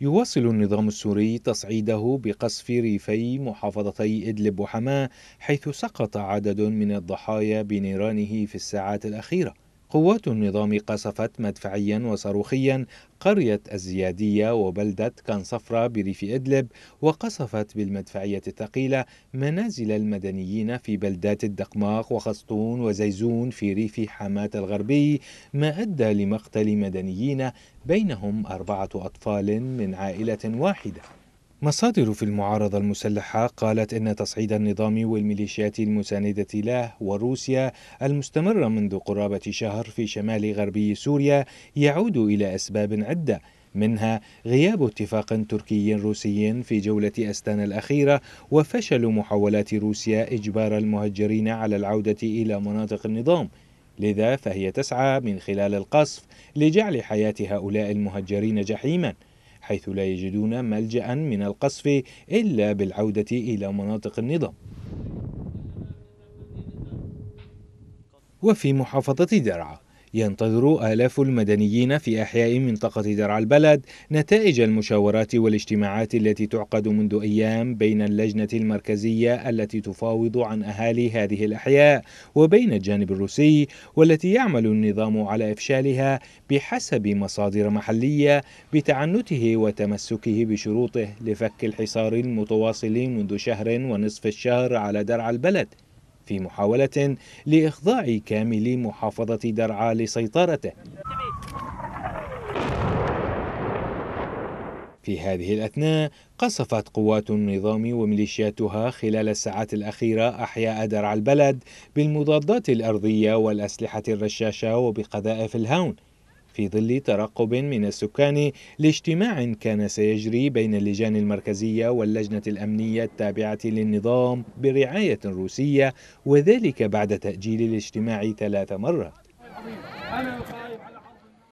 يواصل النظام السوري تصعيده بقصف ريفي محافظتي إدلب وحماة حيث سقط عدد من الضحايا بنيرانه في الساعات الأخيرة قوات النظام قصفت مدفعيا وصاروخيا قرية الزيادية وبلدة كنصفرة بريف إدلب وقصفت بالمدفعية الثقيلة منازل المدنيين في بلدات الدقماق وخسطون وزيزون في ريف حماة الغربي ما أدى لمقتل مدنيين بينهم أربعة أطفال من عائلة واحدة مصادر في المعارضة المسلحة قالت إن تصعيد النظام والميليشيات المساندة له وروسيا المستمرة منذ قرابة شهر في شمال غربي سوريا يعود إلى أسباب عدة منها غياب اتفاق تركي روسي في جولة أستانا الأخيرة وفشل محاولات روسيا إجبار المهجرين على العودة إلى مناطق النظام لذا فهي تسعى من خلال القصف لجعل حياة هؤلاء المهجرين جحيماً حيث لا يجدون ملجأ من القصف إلا بالعودة إلى مناطق النظام وفي محافظة درعا ينتظر آلاف المدنيين في أحياء منطقة درعا البلد نتائج المشاورات والاجتماعات التي تعقد منذ أيام بين اللجنة المركزية التي تفاوض عن أهالي هذه الأحياء وبين الجانب الروسي والتي يعمل النظام على إفشالها بحسب مصادر محلية بتعنته وتمسكه بشروطه لفك الحصار المتواصل منذ شهر ونصف الشهر على درعا البلد في محاولة لإخضاع كامل محافظة درعا لسيطرته في هذه الأثناء قصفت قوات النظام وميليشياتها خلال الساعات الأخيرة أحياء درعا البلد بالمضادات الأرضية والأسلحة الرشاشة وبقذائف الهون في ظل ترقب من السكان لاجتماع كان سيجري بين اللجان المركزية واللجنة الأمنية التابعة للنظام برعاية روسية وذلك بعد تأجيل الاجتماع ثلاث مرات